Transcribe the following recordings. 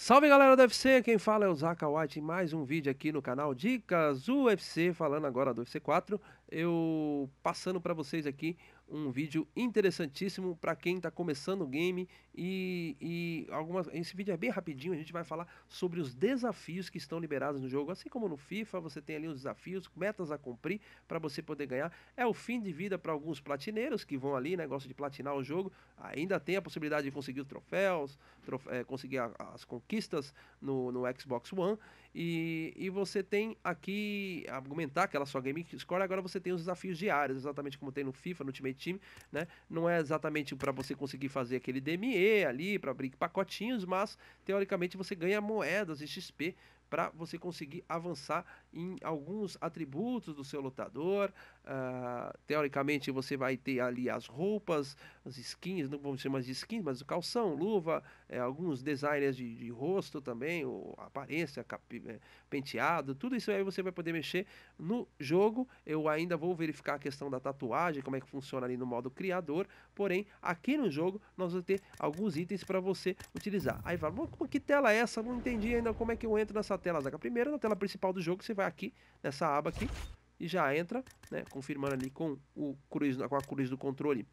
Salve galera do UFC, quem fala é o Zaka White mais um vídeo aqui no canal Dicas UFC, falando agora do UFC 4, eu passando para vocês aqui um vídeo interessantíssimo para quem está começando o game e, e algumas, esse vídeo é bem rapidinho, a gente vai falar sobre os desafios que estão liberados no jogo, assim como no FIFA, você tem ali os desafios, metas a cumprir para você poder ganhar. É o fim de vida para alguns platineiros que vão ali, negócio né, de platinar o jogo, ainda tem a possibilidade de conseguir os troféus, eh, conseguir a, as conquistas no, no Xbox One e, e você tem aqui argumentar aquela sua game score, agora você tem os desafios diários, exatamente como tem no FIFA, no Ultimate Team, né? Não é exatamente para você conseguir fazer aquele DME ali, para abrir pacotinhos, mas teoricamente você ganha moedas e XP para você conseguir avançar em alguns atributos do seu lutador. Uh, teoricamente, você vai ter ali as roupas, as skins, não vamos chamar de skins, mas o calção, luva, é, alguns designers de, de, rosto também, ou aparência, é, penteado, tudo isso aí você vai poder mexer no jogo. Eu ainda vou verificar a questão da tatuagem, como é que funciona ali no modo criador, porém, aqui no jogo nós vamos ter alguns itens para você utilizar. Aí fala, como que tela é essa? Não entendi ainda como é que eu entro nessa tela, Zaga. Primeiro, na tela principal do jogo, você vai aqui nessa aba aqui e já entra, né, confirmando ali com, o cruz, com a cruz do controle,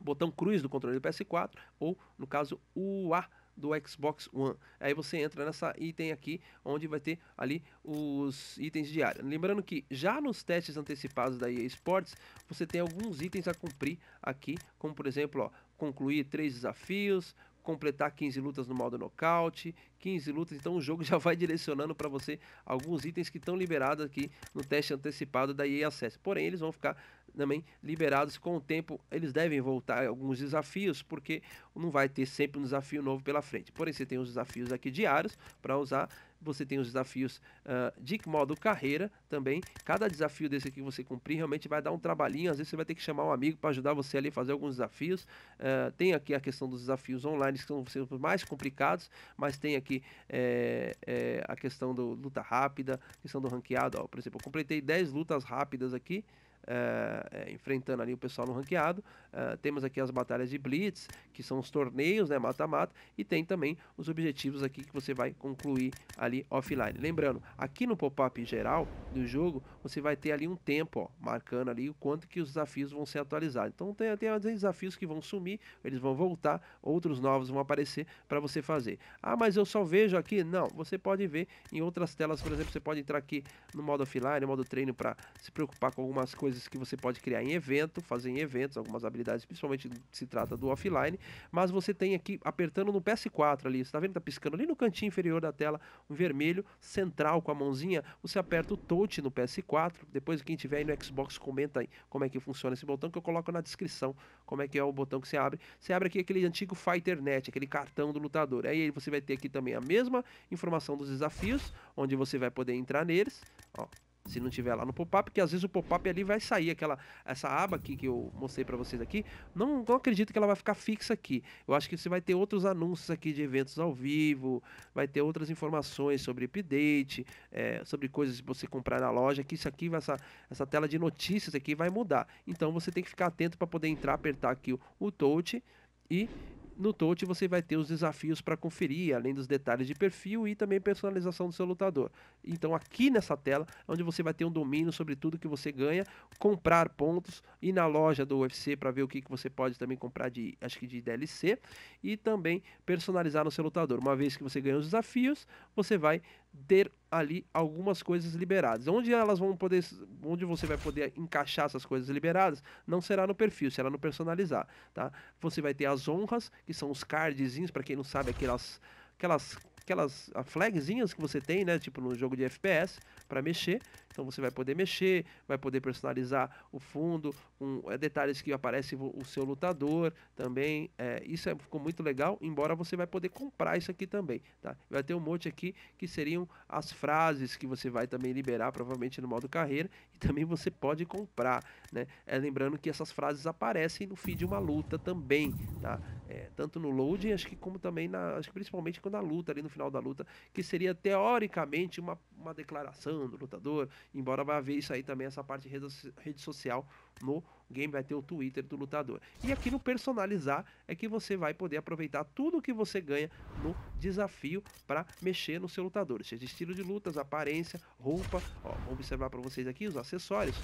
botão cruz do controle do PS4, ou no caso o A do Xbox One. Aí você entra nessa item aqui, onde vai ter ali os itens diários Lembrando que já nos testes antecipados da EA Sports, você tem alguns itens a cumprir aqui, como por exemplo, ó, concluir três desafios, completar 15 lutas no modo nocaute, 15 lutas, então o jogo já vai direcionando para você alguns itens que estão liberados aqui no teste antecipado da EA Access. Porém, eles vão ficar também liberados com o tempo, eles devem voltar alguns desafios, porque não vai ter sempre um desafio novo pela frente. Porém, você tem os desafios aqui diários para usar você tem os desafios uh, de modo carreira também. Cada desafio desse aqui que você cumprir realmente vai dar um trabalhinho. Às vezes você vai ter que chamar um amigo para ajudar você ali a fazer alguns desafios. Uh, tem aqui a questão dos desafios online, que são os mais complicados, mas tem aqui é, é, a questão do luta rápida, questão do ranqueado. Ó, por exemplo, eu completei 10 lutas rápidas aqui. É, é, enfrentando ali o pessoal no ranqueado. Ah, temos aqui as batalhas de Blitz, que são os torneios, né, mata-mata, e tem também os objetivos aqui que você vai concluir ali offline. Lembrando, aqui no pop-up geral do jogo, você vai ter ali um tempo, ó, marcando ali o quanto que os desafios vão ser atualizados. Então tem, tem desafios que vão sumir, eles vão voltar, outros novos vão aparecer para você fazer. Ah, mas eu só vejo aqui? Não, você pode ver em outras telas, por exemplo, você pode entrar aqui no modo offline, no modo treino para se preocupar com algumas coisas que você pode criar em evento, fazer em eventos, algumas habilidades atividades, principalmente se trata do offline, mas você tem aqui, apertando no PS4 ali, você está vendo Tá está piscando ali no cantinho inferior da tela, um vermelho central com a mãozinha, você aperta o touch no PS4, depois quem tiver aí no Xbox comenta aí como é que funciona esse botão que eu coloco na descrição, como é que é o botão que você abre, você abre aqui aquele antigo Fighter Net, aquele cartão do lutador, aí você vai ter aqui também a mesma informação dos desafios, onde você vai poder entrar neles, ó, se não tiver lá no pop-up, que às vezes o pop-up ali vai sair aquela essa aba aqui que eu mostrei para vocês aqui. Não, não, acredito que ela vai ficar fixa aqui. Eu acho que você vai ter outros anúncios aqui de eventos ao vivo, vai ter outras informações sobre update, é, sobre coisas que você comprar na loja. Que isso aqui, vai, essa essa tela de notícias aqui vai mudar. Então você tem que ficar atento para poder entrar, apertar aqui o, o touch e no touch você vai ter os desafios para conferir, além dos detalhes de perfil e também personalização do seu lutador. Então aqui nessa tela é onde você vai ter um domínio sobre tudo que você ganha, comprar pontos e na loja do UFC para ver o que, que você pode também comprar de, acho que de DLC e também personalizar no seu lutador. Uma vez que você ganha os desafios, você vai ter ali algumas coisas liberadas. Onde elas vão poder, onde você vai poder encaixar essas coisas liberadas, não será no perfil, será no personalizar, tá? Você vai ter as honras que são os cardzinhos, para quem não sabe, aquelas, aquelas aquelas ah, flagzinhas que você tem, né? Tipo no jogo de FPS, para mexer. Então você vai poder mexer, vai poder personalizar o fundo, um, é, detalhes que aparece o, seu lutador também. É, isso é, ficou muito legal, embora você vai poder comprar isso aqui também, tá? Vai ter um monte aqui que seriam as frases que você vai também liberar, provavelmente no modo carreira, e também você pode comprar, né? É, lembrando que essas frases aparecem no feed de uma luta também, tá? É, tanto no loading, acho que como também na, acho que principalmente quando a luta ali no final da luta, que seria teoricamente uma, uma declaração do lutador, embora vai haver isso aí também, essa parte de rede, social no game, vai ter o Twitter do lutador. E aqui no personalizar é que você vai poder aproveitar tudo que você ganha no desafio para mexer no seu lutador, seja estilo de lutas, aparência, roupa, ó, vou observar para vocês aqui os acessórios,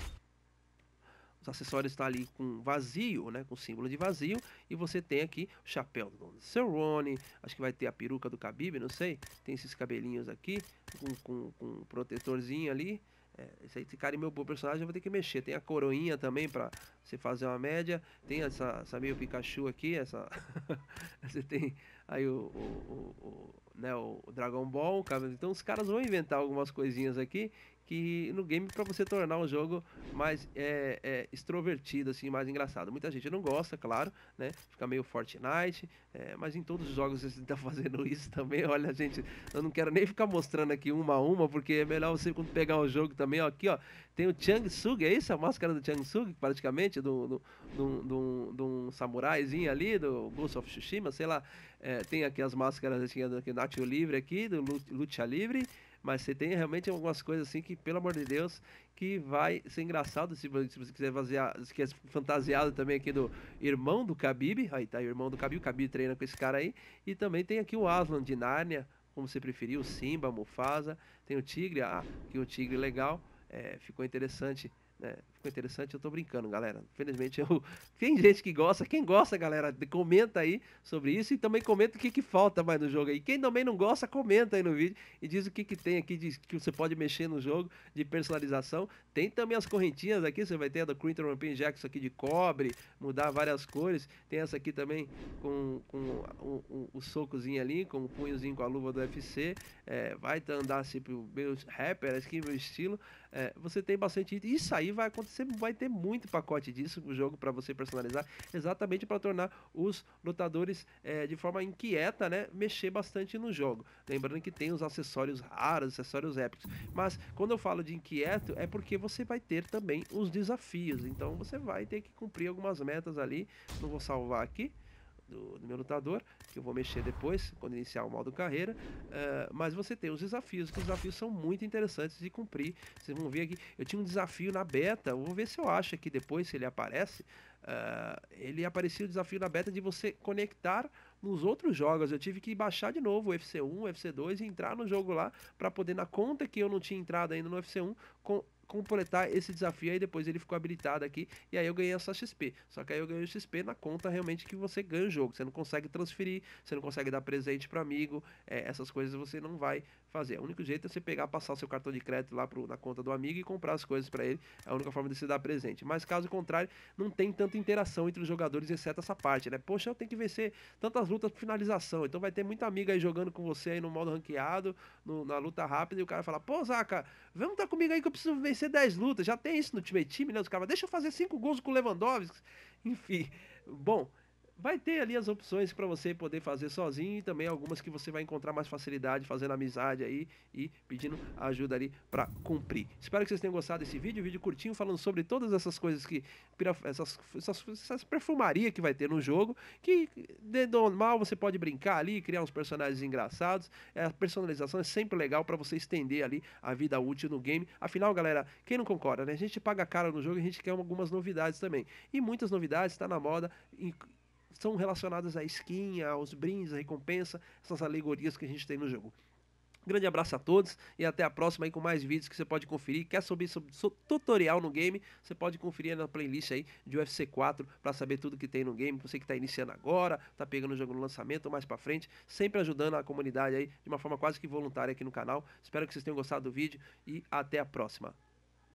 os acessórios está ali com vazio, né, com símbolo de vazio, e você tem aqui o chapéu do Cerrone, acho que vai ter a peruca do Khabib, não sei, tem esses cabelinhos aqui, com, com, com um protetorzinho ali, é, esse, aí, esse cara é meu bom personagem, eu vou ter que mexer, tem a coroinha também para você fazer uma média, tem essa, essa meio Pikachu aqui, essa você tem aí o, o, o, o né, o Dragon Ball, então os caras vão inventar algumas coisinhas aqui que no game para você tornar o jogo mais é, é, extrovertido, assim, mais engraçado. Muita gente não gosta, claro, né? Fica meio Fortnite, é, mas em todos os jogos você tá fazendo isso também. Olha, gente, eu não quero nem ficar mostrando aqui uma a uma, porque é melhor você quando pegar o jogo também, ó, aqui, ó, tem o Chang Sug, é isso? A máscara do Chang Sug, praticamente, do, do, do, do, um samuraizinho ali, do Ghost of Tsushima, sei lá. É, tem aqui as máscaras tinha assim, do Nacho Livre aqui, do Lucha Livre. Mas você tem realmente algumas coisas assim que, pelo amor de Deus, que vai ser engraçado se, se você quiser fazer, se quiser fantasiado também aqui do irmão do Khabib, aí tá o irmão do Khabib, o Khabib treina com esse cara aí, e também tem aqui o Aslan de Nárnia, como você preferiu, o Simba, Mufasa, tem o Tigre, ah, que o Tigre legal, é, ficou interessante, né? ficou interessante, eu tô brincando, galera. Infelizmente, eu... tem gente que gosta, quem gosta, galera, comenta aí sobre isso e também comenta o que, que falta mais no jogo aí. Quem também não gosta, comenta aí no vídeo e diz o que, que tem aqui de, que você pode mexer no jogo de personalização. Tem também as correntinhas aqui, você vai ter a da Crinton Rampin Jackson aqui de cobre, mudar várias cores. Tem essa aqui também com, com o, o, o socozinho ali, com o punhozinho com a luva do UFC. É, vai andar assim pro meu rapper, aqui é meu estilo. É, você tem bastante Isso aí vai acontecer você vai ter muito pacote disso no jogo para você personalizar, exatamente para tornar os lutadores é, de forma inquieta, né, mexer bastante no jogo. Lembrando que tem os acessórios raros, acessórios épicos. Mas quando eu falo de inquieto, é porque você vai ter também os desafios. Então você vai ter que cumprir algumas metas ali. Não vou salvar aqui do, do meu lutador, que eu vou mexer depois, quando iniciar o modo carreira. Uh, mas você tem os desafios, que os desafios são muito interessantes de cumprir. Vocês vão ver aqui, eu tinha um desafio na beta, vou ver se eu acho aqui depois, se ele aparece. Uh, ele aparecia o desafio na beta de você conectar nos outros jogos. Eu tive que baixar de novo o FC1, o FC2 e entrar no jogo lá para poder, na conta que eu não tinha entrado ainda no FC1, com completar esse desafio. Aí depois ele ficou habilitado aqui. E aí eu ganhei essa XP. Só que aí eu ganhei XP na conta realmente que você ganha o jogo. Você não consegue transferir, você não consegue dar presente para amigo. É, essas coisas você não vai fazer. O único jeito é você pegar, passar seu cartão de crédito lá pro, na conta do amigo e comprar as coisas para ele. É a única forma de se dar presente. Mas caso contrário, não tem tanta interação entre os jogadores, exceto essa parte, né? Poxa, eu tenho que vencer tantas lutas por finalização. Então vai ter muita amiga aí jogando com você aí no modo ranqueado, no, na luta rápida, e o cara fala, pô, Zaca, vamos tá comigo aí que eu preciso vencer vencer 10 lutas. Já tem isso no time é time, né? Os caras, deixa eu fazer 5 gols com o Lewandowski. Enfim, bom, vai ter ali as opções para você poder fazer sozinho e também algumas que você vai encontrar mais facilidade fazendo amizade aí e pedindo ajuda ali para cumprir. Espero que vocês tenham gostado desse vídeo, vídeo curtinho falando sobre todas essas coisas que essas, essas, essas perfumaria que vai ter no jogo, que de normal você pode brincar ali, criar uns personagens engraçados. É, a personalização é sempre legal para você estender ali a vida útil no game. Afinal, galera, quem não concorda, né? A gente paga caro no jogo e a gente quer algumas novidades também. E muitas novidades está na moda são relacionadas à skin, aos brindes, à recompensa, essas alegorias que a gente tem no jogo. Grande abraço a todos e até a próxima aí com mais vídeos que você pode conferir. Quer saber sobre, sobre tutorial no game? Você pode conferir na playlist aí de UFC 4 para saber tudo que tem no game. Você que está iniciando agora, está pegando o jogo no lançamento ou mais para frente, sempre ajudando a comunidade aí de uma forma quase que voluntária aqui no canal. Espero que vocês tenham gostado do vídeo e até a próxima.